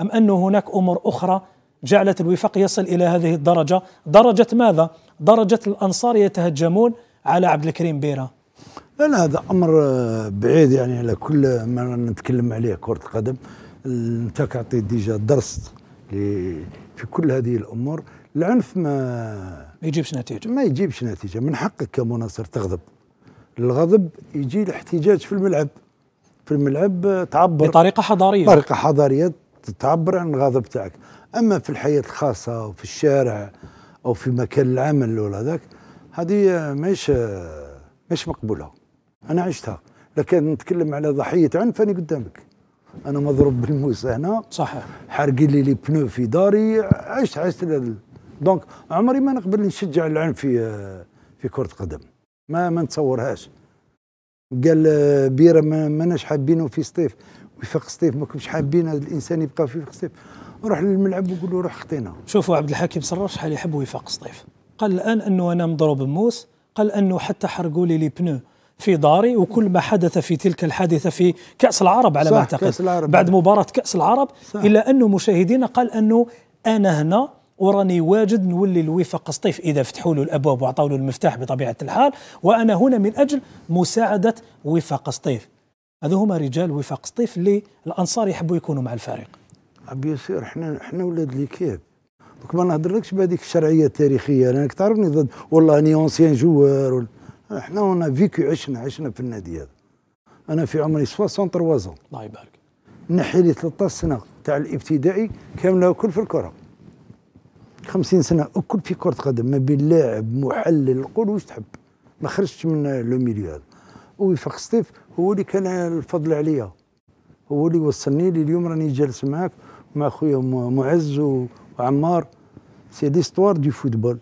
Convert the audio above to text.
أم أنه هناك أمور أخرى جعلت الوفاق يصل إلى هذه الدرجة درجة ماذا؟ درجة الأنصار يتهجمون على عبد الكريم بيرا لا لا هذا أمر آه، بعيد يعني على كل ما نتكلم عليه كرة قدم أنت كعطي ديجا درس في كل هذه الأمور العنف ما ما يجيبش نتيجة ما يجيبش نتيجة من حقك كمناصر تغضب الغضب يجي الاحتجاج في الملعب في الملعب آه، تعبر بطريقه حضاريه بطريقه حضاريه تعبر عن الغضب تاعك اما في الحياه الخاصه وفي الشارع او في مكان العمل ولا هذاك هذه مش مش مقبوله انا عشتها لكن نتكلم على ضحيه عنف انا قدامك انا مضروب بالموس هنا صحيح حارقين لي لي بنو في داري عشت عشت دونك عمري ما نقبل نشجع العنف في في كره قدم ما ما نتصورهاش قال بيره ما ماناش حابينه في سطيف وفاق سطيف ما كنتش حابين هذا الانسان يبقى في وفاق سطيف نروح للملعب ونقول له روح خطينا شوفوا عبد الحكيم سراج شحال يحب وفاق سطيف قال الان انه انا مضروب موس قال انه حتى حرقوا لي لي بنو في داري وكل ما حدث في تلك الحادثه في كاس العرب على ما اعتقد بعد مباراه كاس العرب صح. الا انه مشاهدينا قال انه انا هنا وراني واجد نولي الوفاق سطيف اذا فتحوا له الابواب واعطوا له المفتاح بطبيعه الحال وانا هنا من اجل مساعده وفاق سطيف هذو هما رجال وفاق سطيف اللي الانصار يحبوا يكونوا مع الفريق بيان سور حنا حنا ولاد ليكيب دوك ما نهضرلكش بهذيك الشرعيه التاريخيه لانك تعرفني ضد والله اني اونسيان جوار ولا احنا اون فيكو عشنا عشنا في النادي هذا انا في عمري 63 سون الله يبارك نحي لي 13 سنه تاع الابتدائي كامله كل في الكره 50 سنه اكل في كره قدم ما بين لاعب محلل قول واش تحب ما خرجتش من لو ميليو هذا ووفاق سطيف هو اللي كان الفضل عليا هو اللي وصلني لي اليوم راني جالس معاك مع خويا معز وعمار سي ليستوار دي فوتبول